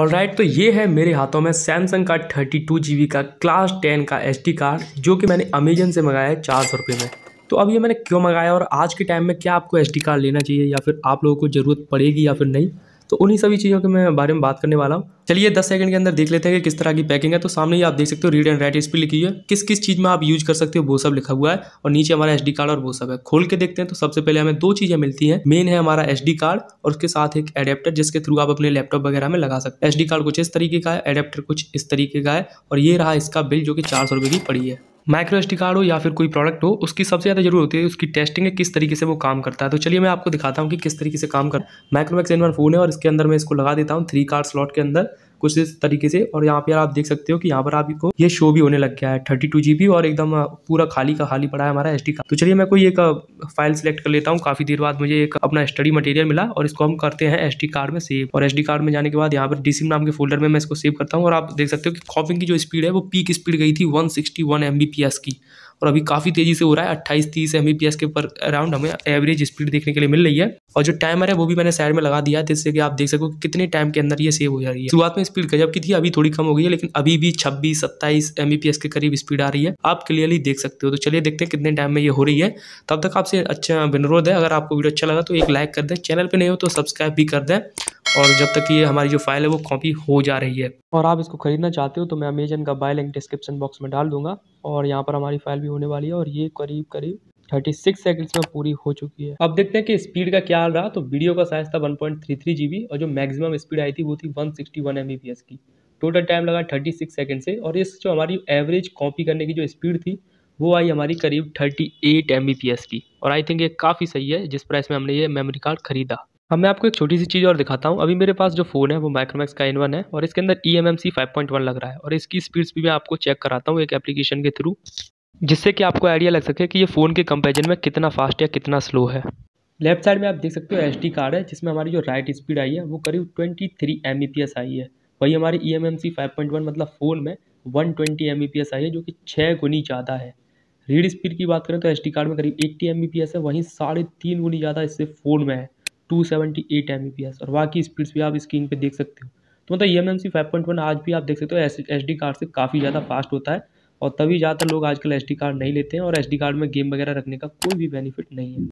और राइट तो ये है मेरे हाथों में सैमसंग का थर्टी टू जी का क्लास टेन का एस कार्ड जो कि मैंने अमेजन से मंगाया है चार सौ रुपये में तो अब ये मैंने क्यों मंगाया और आज के टाइम में क्या आपको एस कार्ड लेना चाहिए या फिर आप लोगों को ज़रूरत पड़ेगी या फिर नहीं तो उन्हीं सभी चीज़ों के मैं बारे में बात करने वाला हूँ चलिए दस सेकंड के अंदर देख लेते हैं कि किस तरह की पैकिंग है तो सामने ही आप देख सकते हो रीड एंड राइट इस पर लिखी है किस किस चीज़ में आप यूज कर सकते हो वो सब लिखा हुआ है और नीचे हमारा एसडी कार्ड और वो सब है खोल के देखते हैं तो सबसे पहले हमें दो चीज़ें मिलती हैं मेन है हमारा एसडी कार्ड और उसके साथ एक एडेप्टर जिसके थ्रू आप अपने लैपटॉप वगैरह में लगा सकते हैं डी कार्ड कुछ इस तरीके का है एडेप्टर कुछ इस तरीके का है और ये रहा इसका बिल जो कि चार सौ की पड़ी है माइक्रो कार्ड हो या फिर कोई प्रोडक्ट हो उसकी सबसे ज़्यादा जरूरत होती है उसकी टेस्टिंग है किस तरीके से वो काम करता है तो चलिए मैं आपको दिखाता हूँ कि किस तरीके से काम कर माइक्रोमैक्स एन वन फोन है और इसके अंदर मैं इसको लगा देता हूँ थ्री कार्ड स्लॉट के अंदर कुछ इस तरीके से और यहाँ पर आप देख सकते हो कि यहाँ पर आपको ये शो भी होने लग गया है थर्टी टू जीबी और एकदम पूरा खाली का खाली पड़ा है हमारा एस का तो चलिए मैं कोई एक फाइल सेलेक्ट कर लेता हूँ काफ़ी देर बाद मुझे एक अपना स्टडी मटेरियल मिला और इसको हम करते हैं एस कार्ड में सेव और एस कार्ड में जाने के बाद यहाँ पर डीसीम नाम के फोल्डर में मैं इसको सेव करता हूँ और आप देख सकते हो कि कॉपिंग की जो स्पीड है वो पीक स्पीड गई थी one sixty one M B P S की और अभी काफ़ी तेज़ी से हो रहा है अट्ठाईस तीस एम के पर अराउंड हमें एवरेज स्पीड देखने के लिए मिल रही है और जो टाइमर है वो भी मैंने साइड में लगा दिया है जिससे कि आप देख सको कितने टाइम के अंदर ये सेव हो जा रही है शुरुआत में स्पीड गजब की थी अभी थोड़ी कम हो गई है लेकिन अभी भी छब्बीस सत्ताईस एम के करीब स्पीड आ रही है आप क्लियरली देख सकते हो तो चलिए देखते हैं कितने टाइम में ये हो रही है तब तक आपसे अच्छा अनुरोध है अगर आपको वीडियो अच्छा लगा तो एक लाइक कर दें चैनल पर नहीं हो तो सब्सक्राइब भी कर दें और जब तक ये हमारी जो फाइल है वो कॉपी हो जा रही है और आप इसको खरीदना चाहते हो तो मैं अमेजन का बाय लिंक डिस्क्रिप्शन बॉक्स में डाल दूंगा और यहाँ पर हमारी फाइल भी होने वाली है और ये करीब करीब थर्टी सिक्स सेकेंड्स में पूरी हो चुकी है अब देखते हैं कि स्पीड का क्या रहा तो वीडियो का साइज था one point three three G B और जो मैक्सिमम स्पीड आई थी वो थी one sixty one M P S की टोटल टाइम लगा थर्टी सिक्स सेकेंड से और इस जो हमारी एवरेज कॉपी करने की जो स्पीड थी वो आई हमारी करीब thirty eight M B P S की और आई थिंक ये काफ़ी सही है जिस प्राइस में हमने ये मेमोरी कार्ड खरीदा अब हाँ, मैं आपको एक छोटी सी चीज़ और दिखाता हूँ अभी मेरे पास जो फ़ोन है वो माइक्रोमैक्स का एन है और इसके अंदर E M M C five point one लग रहा है और इसकी स्पीड्स भी मैं आपको चेक कराता हूँ एक एप्लीकेशन के थ्रू जिससे कि आपको आइडिया लग सके कि ये फ़ोन के कंपेरिजन में कितना फास्ट या कितना स्लो है लेफ्ट साइड में आप देख सकते हो एस टी कार्ड है जिसमें हमारी जो राइट स्पीड आई है वो करीब twenty three M E P S आई है वही हमारी E M M C five point one मतलब फ़ोन में one twenty M E P S आई है जो कि छः गुनी ज़्यादा है रीड स्पीड की बात करें तो एस टी कार्ड में करीब eighty M E P S है वहीं साढ़े तीन गुनी ज़्यादा इससे फ़ोन में है 278 एमबीपीएस और बाकी स्पीड्स भी आप स्क्रीन पर देख सकते हो तो मतलब E M M C five point one आज भी आप देख सकते हो एस डी कार्ड से काफ़ी ज़्यादा फास्ट होता है और तभी ज़्यादातर लोग आजकल एस डी कार्ड नहीं लेते हैं और एस डी कार्ड में गेम वगैरह रखने का कोई भी बेनिफिट नहीं है